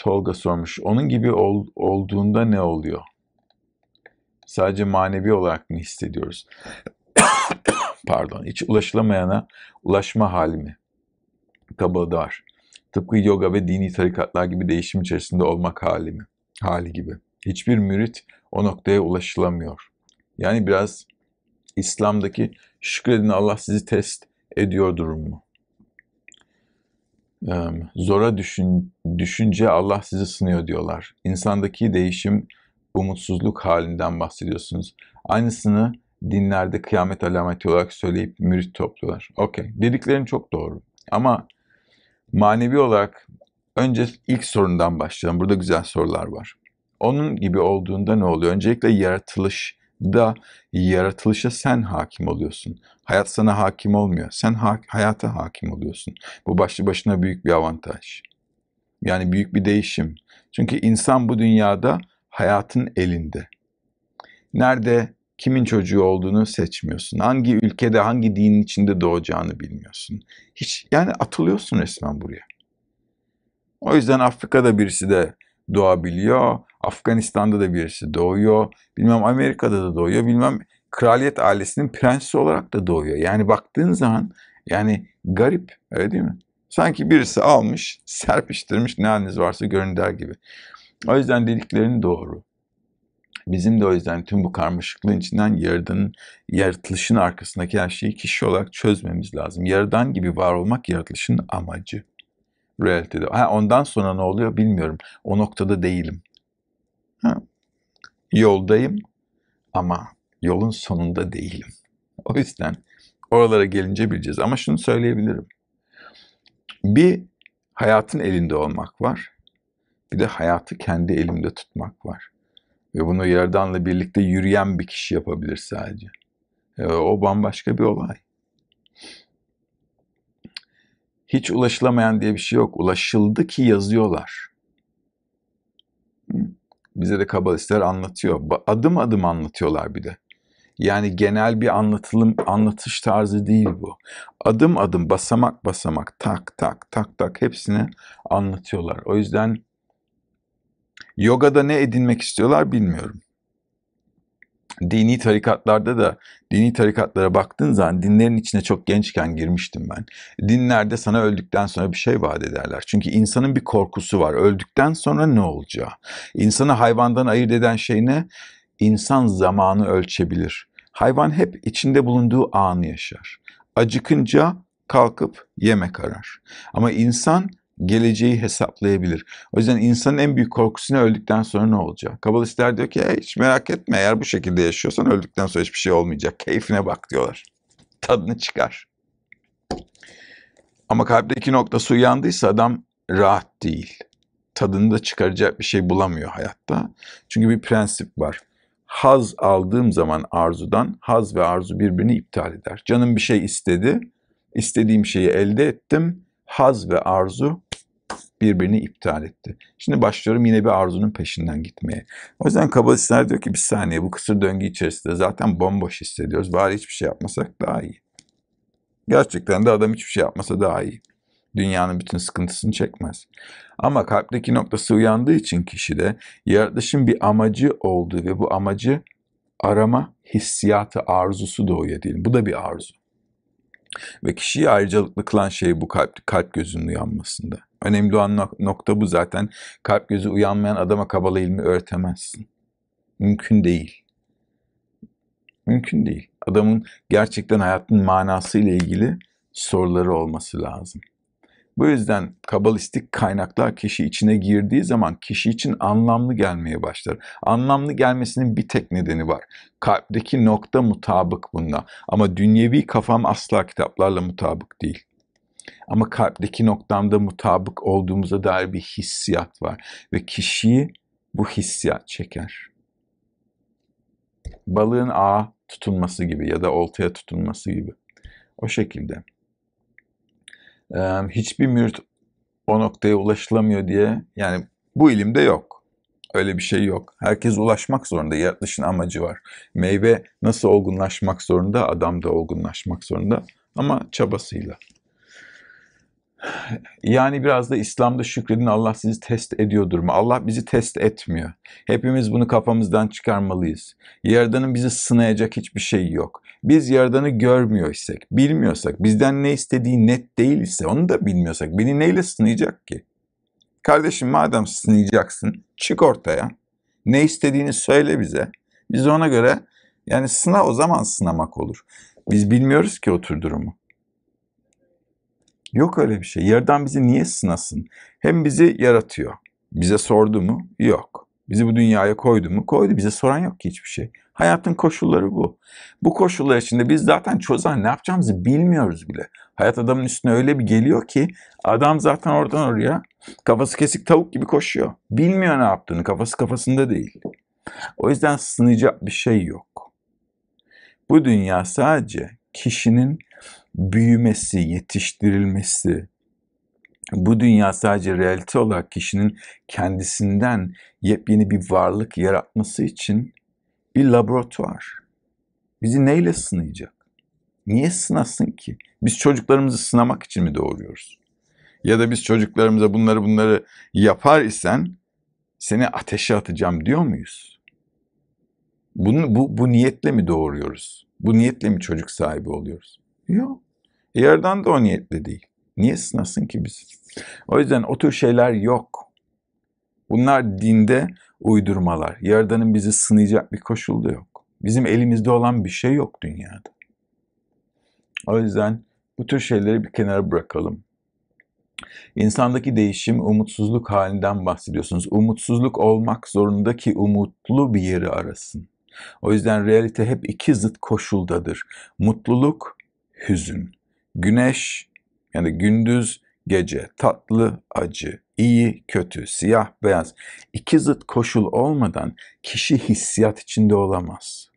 Tolga sormuş. Onun gibi ol, olduğunda ne oluyor? Sadece manevi olarak mı hissediyoruz? Pardon. Hiç ulaşılamayana ulaşma hali mi? Kabadar. Tıpkı yoga ve dini tarikatlar gibi değişim içerisinde olmak hali mi? Hali gibi. Hiçbir mürit o noktaya ulaşılamıyor. Yani biraz İslam'daki şükredin Allah sizi test ediyor durum mu? zora düşün, düşünce Allah sizi sınıyor diyorlar. İnsandaki değişim umutsuzluk halinden bahsediyorsunuz. Aynısını dinlerde kıyamet alameti olarak söyleyip mürit topluyorlar. Okey. Dediklerin çok doğru. Ama manevi olarak önce ilk sorundan başlayalım. Burada güzel sorular var. Onun gibi olduğunda ne oluyor? Öncelikle yaratılış da yaratılışa sen hakim oluyorsun. Hayat sana hakim olmuyor. Sen ha- hayata hakim oluyorsun. Bu başlı başına büyük bir avantaj. Yani büyük bir değişim. Çünkü insan bu dünyada hayatın elinde. Nerede kimin çocuğu olduğunu seçmiyorsun. Hangi ülkede, hangi dinin içinde doğacağını bilmiyorsun. Hiç yani atılıyorsun resmen buraya. O yüzden Afrika'da birisi de doğabiliyor. Afganistan'da da birisi doğuyor. Bilmem Amerika'da da doğuyor. Bilmem kraliyet ailesinin prensi olarak da doğuyor. Yani baktığın zaman yani garip öyle değil mi? Sanki birisi almış, serpiştirmiş ne haliniz varsa görün der gibi. O yüzden dediklerin doğru. Bizim de o yüzden tüm bu karmaşıklığın içinden yaradanın yaratılışın arkasındaki her şeyi kişi olarak çözmemiz lazım. Yaradan gibi var olmak yaratılışın amacı. Realty'de. Ha, ondan sonra ne oluyor bilmiyorum. O noktada değilim. Ha, yoldayım ama yolun sonunda değilim. O yüzden oralara gelince bileceğiz. Ama şunu söyleyebilirim. Bir hayatın elinde olmak var. Bir de hayatı kendi elimde tutmak var. Ve bunu yerdanla birlikte yürüyen bir kişi yapabilir sadece. E, o bambaşka bir olay hiç ulaşılamayan diye bir şey yok. Ulaşıldı ki yazıyorlar. Bize de kabalistler anlatıyor. Adım adım anlatıyorlar bir de. Yani genel bir anlatılım, anlatış tarzı değil bu. Adım adım, basamak basamak, tak tak tak tak hepsini anlatıyorlar. O yüzden yogada ne edinmek istiyorlar bilmiyorum dini tarikatlarda da dini tarikatlara baktığın zaman dinlerin içine çok gençken girmiştim ben. Dinlerde sana öldükten sonra bir şey vaat ederler. Çünkü insanın bir korkusu var. Öldükten sonra ne olacağı? İnsanı hayvandan ayırt eden şey ne? İnsan zamanı ölçebilir. Hayvan hep içinde bulunduğu anı yaşar. Acıkınca kalkıp yemek arar. Ama insan geleceği hesaplayabilir. O yüzden insanın en büyük korkusu ne öldükten sonra ne olacak? Kabalistler diyor ki e, hiç merak etme eğer bu şekilde yaşıyorsan öldükten sonra hiçbir şey olmayacak. Keyfine bak diyorlar. Tadını çıkar. Ama kalpte iki noktası uyandıysa adam rahat değil. Tadını da çıkaracak bir şey bulamıyor hayatta. Çünkü bir prensip var. Haz aldığım zaman arzudan haz ve arzu birbirini iptal eder. Canım bir şey istedi. İstediğim şeyi elde ettim. Haz ve arzu birbirini iptal etti. Şimdi başlıyorum yine bir arzunun peşinden gitmeye. O yüzden kabalistler diyor ki bir saniye bu kısır döngü içerisinde zaten bomboş hissediyoruz. Bari hiçbir şey yapmasak daha iyi. Gerçekten de adam hiçbir şey yapmasa daha iyi. Dünyanın bütün sıkıntısını çekmez. Ama kalpteki noktası uyandığı için kişide yaratılışın bir amacı olduğu ve bu amacı arama hissiyatı arzusu doğuyor diyelim. Bu da bir arzu. Ve kişiyi ayrıcalıklı kılan şey bu kalp, kalp gözünün uyanmasında. Önemli olan nokta bu zaten. Kalp gözü uyanmayan adama kabala ilmi öğretemezsin. Mümkün değil. Mümkün değil. Adamın gerçekten hayatın manası ile ilgili soruları olması lazım. Bu yüzden kabalistik kaynaklar kişi içine girdiği zaman kişi için anlamlı gelmeye başlar. Anlamlı gelmesinin bir tek nedeni var. Kalpteki nokta mutabık bunda. Ama dünyevi kafam asla kitaplarla mutabık değil. Ama kalpteki noktamda mutabık olduğumuza dair bir hissiyat var. Ve kişiyi bu hissiyat çeker. Balığın ağa tutunması gibi ya da oltaya tutunması gibi. O şekilde hiçbir mürit o noktaya ulaşılamıyor diye yani bu ilimde yok. Öyle bir şey yok. Herkes ulaşmak zorunda. Yaratılışın amacı var. Meyve nasıl olgunlaşmak zorunda? Adam da olgunlaşmak zorunda. Ama çabasıyla. Yani biraz da İslam'da şükredin Allah sizi test ediyordur mu? Allah bizi test etmiyor. Hepimiz bunu kafamızdan çıkarmalıyız. Yaradan'ın bizi sınayacak hiçbir şey yok. Biz Yaradan'ı görmüyor isek, bilmiyorsak, bizden ne istediği net değil ise onu da bilmiyorsak beni neyle sınayacak ki? Kardeşim madem sınayacaksın çık ortaya. Ne istediğini söyle bize. Biz ona göre yani sına o zaman sınamak olur. Biz bilmiyoruz ki o tür durumu. Yok öyle bir şey. Yerden bizi niye sınasın? Hem bizi yaratıyor. Bize sordu mu? Yok. Bizi bu dünyaya koydu mu? Koydu. Bize soran yok ki hiçbir şey. Hayatın koşulları bu. Bu koşullar içinde biz zaten çözen ne yapacağımızı bilmiyoruz bile. Hayat adamın üstüne öyle bir geliyor ki adam zaten oradan oraya kafası kesik tavuk gibi koşuyor. Bilmiyor ne yaptığını. Kafası kafasında değil. O yüzden sınayacak bir şey yok. Bu dünya sadece kişinin büyümesi, yetiştirilmesi, bu dünya sadece realite olarak kişinin kendisinden yepyeni bir varlık yaratması için bir laboratuvar. Bizi neyle sınayacak? Niye sınasın ki? Biz çocuklarımızı sınamak için mi doğuruyoruz? Ya da biz çocuklarımıza bunları bunları yapar isen seni ateşe atacağım diyor muyuz? Bunu, bu, bu niyetle mi doğuruyoruz? Bu niyetle mi çocuk sahibi oluyoruz? Yok. E, Yerden de o niyetle değil. Niye sınasın ki biz? O yüzden o tür şeyler yok. Bunlar dinde uydurmalar. Yerdenin bizi sınayacak bir koşul da yok. Bizim elimizde olan bir şey yok dünyada. O yüzden bu tür şeyleri bir kenara bırakalım. İnsandaki değişim umutsuzluk halinden bahsediyorsunuz. Umutsuzluk olmak zorunda ki umutlu bir yeri arasın. O yüzden realite hep iki zıt koşuldadır. Mutluluk hüzün. Güneş yani gündüz, gece, tatlı, acı, iyi, kötü, siyah, beyaz. İki zıt koşul olmadan kişi hissiyat içinde olamaz.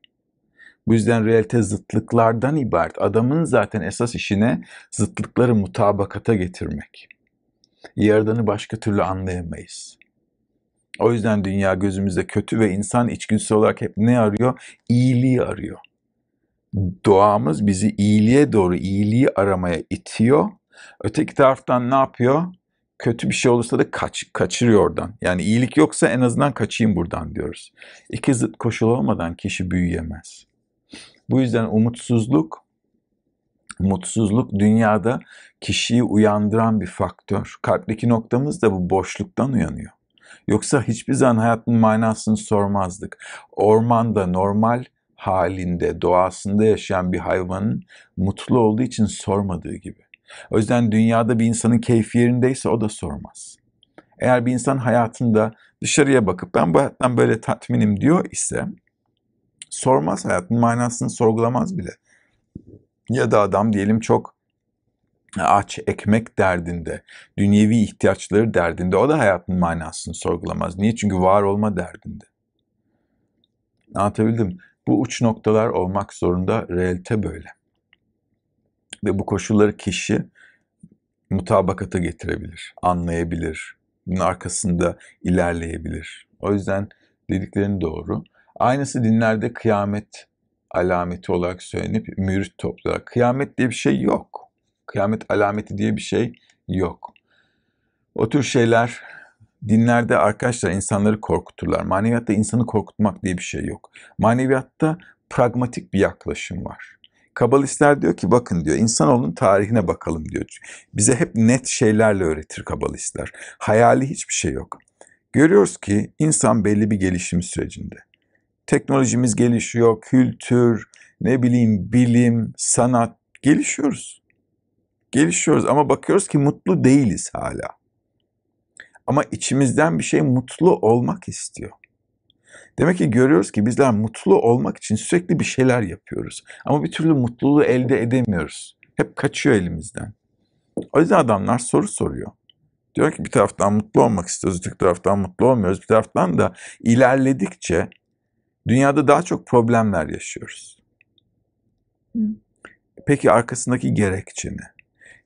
Bu yüzden realite zıtlıklardan ibaret. Adamın zaten esas işine zıtlıkları mutabakata getirmek. Yaradanı başka türlü anlayamayız. O yüzden dünya gözümüzde kötü ve insan içgüdüsü olarak hep ne arıyor? İyiliği arıyor doğamız bizi iyiliğe doğru, iyiliği aramaya itiyor. Öteki taraftan ne yapıyor? Kötü bir şey olursa da kaç, kaçırıyor oradan. Yani iyilik yoksa en azından kaçayım buradan diyoruz. İki zıt koşul olmadan kişi büyüyemez. Bu yüzden umutsuzluk, mutsuzluk dünyada kişiyi uyandıran bir faktör. Kalpteki noktamız da bu boşluktan uyanıyor. Yoksa hiçbir zaman hayatın manasını sormazdık. Ormanda normal halinde, doğasında yaşayan bir hayvanın mutlu olduğu için sormadığı gibi. O yüzden dünyada bir insanın keyfi yerindeyse o da sormaz. Eğer bir insan hayatında dışarıya bakıp ben bu hayattan böyle tatminim diyor ise sormaz hayatın manasını sorgulamaz bile. Ya da adam diyelim çok aç ekmek derdinde, dünyevi ihtiyaçları derdinde o da hayatın manasını sorgulamaz. Niye? Çünkü var olma derdinde. Anlatabildim. Bu uç noktalar olmak zorunda realite böyle. Ve bu koşulları kişi mutabakata getirebilir, anlayabilir. Bunun arkasında ilerleyebilir. O yüzden dediklerini doğru. Aynısı dinlerde kıyamet alameti olarak söylenip mürit toplar. Kıyamet diye bir şey yok. Kıyamet alameti diye bir şey yok. O tür şeyler dinlerde arkadaşlar insanları korkuturlar. Maneviyatta insanı korkutmak diye bir şey yok. Maneviyatta pragmatik bir yaklaşım var. Kabalistler diyor ki bakın diyor insanoğlunun tarihine bakalım diyor. Bize hep net şeylerle öğretir kabalistler. Hayali hiçbir şey yok. Görüyoruz ki insan belli bir gelişim sürecinde. Teknolojimiz gelişiyor, kültür, ne bileyim bilim, sanat gelişiyoruz. Gelişiyoruz ama bakıyoruz ki mutlu değiliz hala. Ama içimizden bir şey mutlu olmak istiyor. Demek ki görüyoruz ki bizler mutlu olmak için sürekli bir şeyler yapıyoruz. Ama bir türlü mutluluğu elde edemiyoruz. Hep kaçıyor elimizden. O yüzden adamlar soru soruyor. Diyor ki bir taraftan mutlu olmak istiyoruz, bir taraftan mutlu olmuyoruz. Bir taraftan da ilerledikçe dünyada daha çok problemler yaşıyoruz. Peki arkasındaki gerekçeni.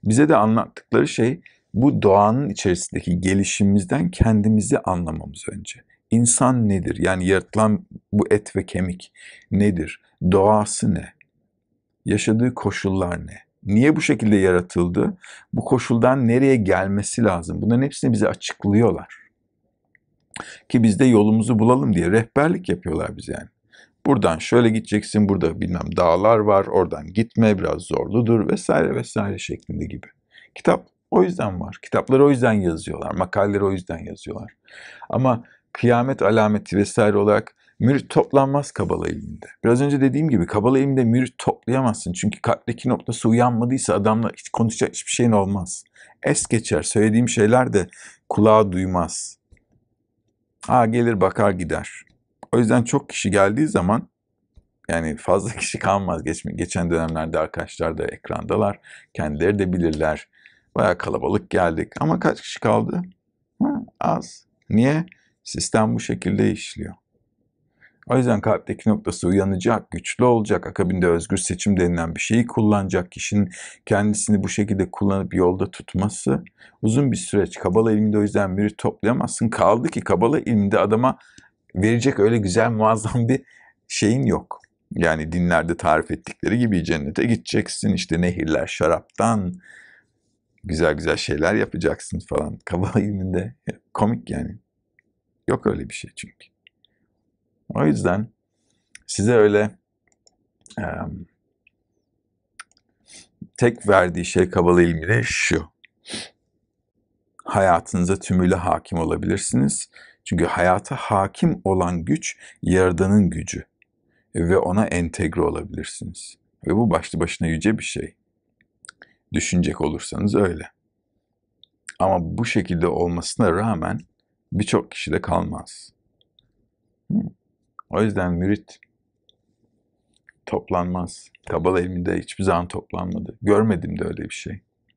Bize de anlattıkları şey bu doğanın içerisindeki gelişimimizden kendimizi anlamamız önce. İnsan nedir? Yani yaratılan bu et ve kemik nedir? Doğası ne? Yaşadığı koşullar ne? Niye bu şekilde yaratıldı? Bu koşuldan nereye gelmesi lazım? Bunların hepsini bize açıklıyorlar. Ki biz de yolumuzu bulalım diye rehberlik yapıyorlar bize yani. Buradan şöyle gideceksin, burada bilmem dağlar var, oradan gitme biraz zorludur vesaire vesaire şeklinde gibi. Kitap o yüzden var. Kitapları o yüzden yazıyorlar. makalleri o yüzden yazıyorlar. Ama kıyamet alameti vesaire olarak mürit toplanmaz Kabala ilminde. Biraz önce dediğim gibi Kabala ilminde mürit toplayamazsın. Çünkü kalpteki noktası uyanmadıysa adamla hiç konuşacak hiçbir şeyin olmaz. Es geçer. Söylediğim şeyler de kulağa duymaz. Ha gelir bakar gider. O yüzden çok kişi geldiği zaman yani fazla kişi kalmaz. Geç, geçen dönemlerde arkadaşlar da ekrandalar. Kendileri de bilirler. Baya kalabalık geldik ama kaç kişi kaldı? Ha, az. Niye? Sistem bu şekilde işliyor. O yüzden kalpteki noktası uyanacak, güçlü olacak. Akabinde özgür seçim denilen bir şeyi kullanacak. Kişinin kendisini bu şekilde kullanıp yolda tutması uzun bir süreç. Kabala ilminde o yüzden biri toplayamazsın. Kaldı ki Kabala ilminde adama verecek öyle güzel muazzam bir şeyin yok. Yani dinlerde tarif ettikleri gibi cennete gideceksin. işte nehirler şaraptan, güzel güzel şeyler yapacaksın falan. Kaba yönünde komik yani. Yok öyle bir şey çünkü. O yüzden size öyle um, tek verdiği şey kabalı de şu. Hayatınıza tümüyle hakim olabilirsiniz. Çünkü hayata hakim olan güç yaradanın gücü ve ona entegre olabilirsiniz. Ve bu başlı başına yüce bir şey düşünecek olursanız öyle. Ama bu şekilde olmasına rağmen birçok kişi de kalmaz. Hmm. O yüzden mürit toplanmaz. Kabala ilminde hiçbir zaman toplanmadı. Görmedim de öyle bir şey.